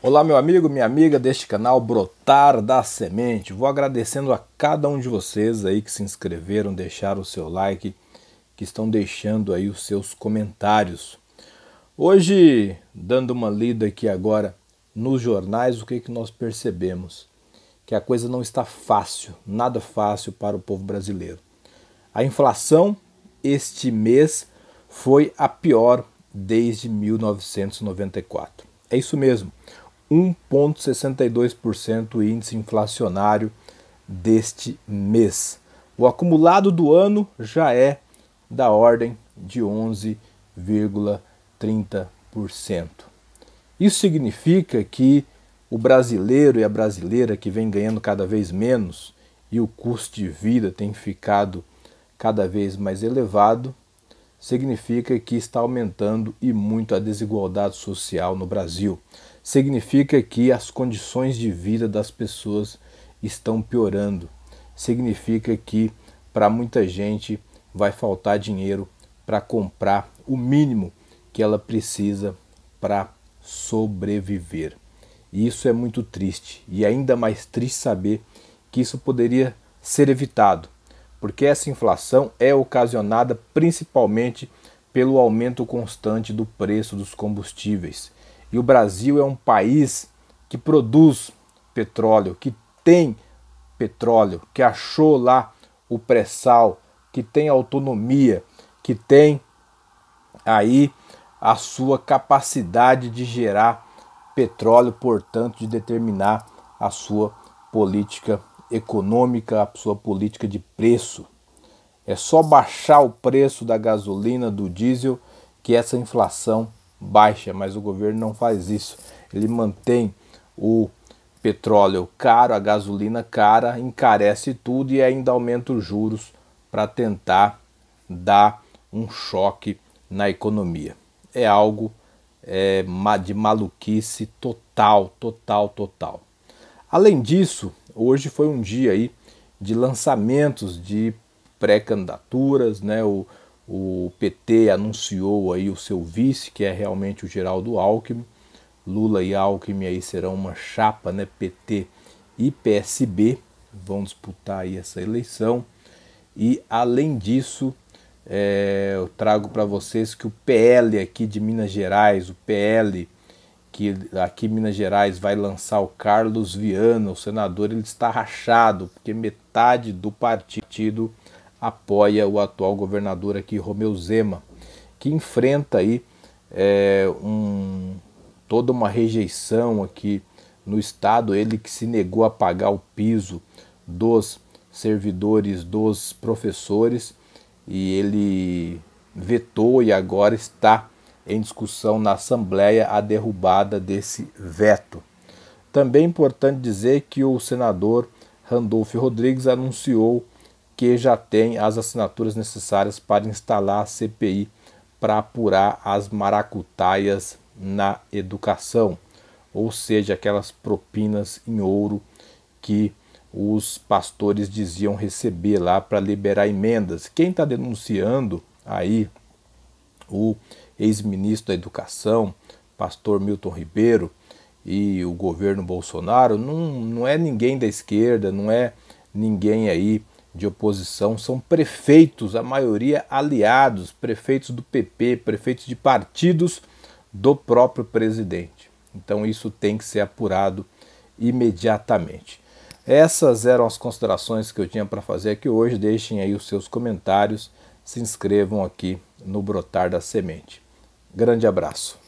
Olá, meu amigo, minha amiga deste canal Brotar da Semente. Vou agradecendo a cada um de vocês aí que se inscreveram, deixaram o seu like, que estão deixando aí os seus comentários. Hoje, dando uma lida aqui agora nos jornais, o que, que nós percebemos? Que a coisa não está fácil, nada fácil para o povo brasileiro. A inflação este mês foi a pior desde 1994. É isso mesmo. 1,62% índice inflacionário deste mês. O acumulado do ano já é da ordem de 11,30%. Isso significa que o brasileiro e a brasileira que vem ganhando cada vez menos e o custo de vida tem ficado cada vez mais elevado, significa que está aumentando e muito a desigualdade social no Brasil. Significa que as condições de vida das pessoas estão piorando. Significa que para muita gente vai faltar dinheiro para comprar o mínimo que ela precisa para sobreviver. E isso é muito triste e é ainda mais triste saber que isso poderia ser evitado porque essa inflação é ocasionada principalmente pelo aumento constante do preço dos combustíveis. E o Brasil é um país que produz petróleo, que tem petróleo, que achou lá o pré-sal, que tem autonomia, que tem aí a sua capacidade de gerar petróleo, portanto, de determinar a sua política econômica, a sua política de preço. É só baixar o preço da gasolina, do diesel, que essa inflação baixa, mas o governo não faz isso. Ele mantém o petróleo caro, a gasolina cara, encarece tudo e ainda aumenta os juros para tentar dar um choque na economia. É algo é, de maluquice total, total, total. Além disso, hoje foi um dia aí de lançamentos de pré-candidaturas, né? O, o PT anunciou aí o seu vice, que é realmente o Geraldo Alckmin. Lula e Alckmin aí serão uma chapa, né? PT e PSB vão disputar aí essa eleição. E além disso, é, eu trago para vocês que o PL aqui de Minas Gerais, o PL aqui, aqui em Minas Gerais vai lançar o Carlos Viana, o senador, ele está rachado, porque metade do partido apoia o atual governador aqui, Romeu Zema, que enfrenta aí é, um, toda uma rejeição aqui no Estado, ele que se negou a pagar o piso dos servidores, dos professores, e ele vetou e agora está em discussão na Assembleia a derrubada desse veto. Também é importante dizer que o senador Randolfo Rodrigues anunciou que já tem as assinaturas necessárias para instalar a CPI para apurar as maracutaias na educação, ou seja, aquelas propinas em ouro que os pastores diziam receber lá para liberar emendas. Quem está denunciando aí o ex-ministro da Educação, pastor Milton Ribeiro, e o governo Bolsonaro, não, não é ninguém da esquerda, não é ninguém aí de oposição, são prefeitos, a maioria aliados, prefeitos do PP, prefeitos de partidos do próprio presidente. Então isso tem que ser apurado imediatamente. Essas eram as considerações que eu tinha para fazer aqui hoje. Deixem aí os seus comentários, se inscrevam aqui no Brotar da Semente. Grande abraço.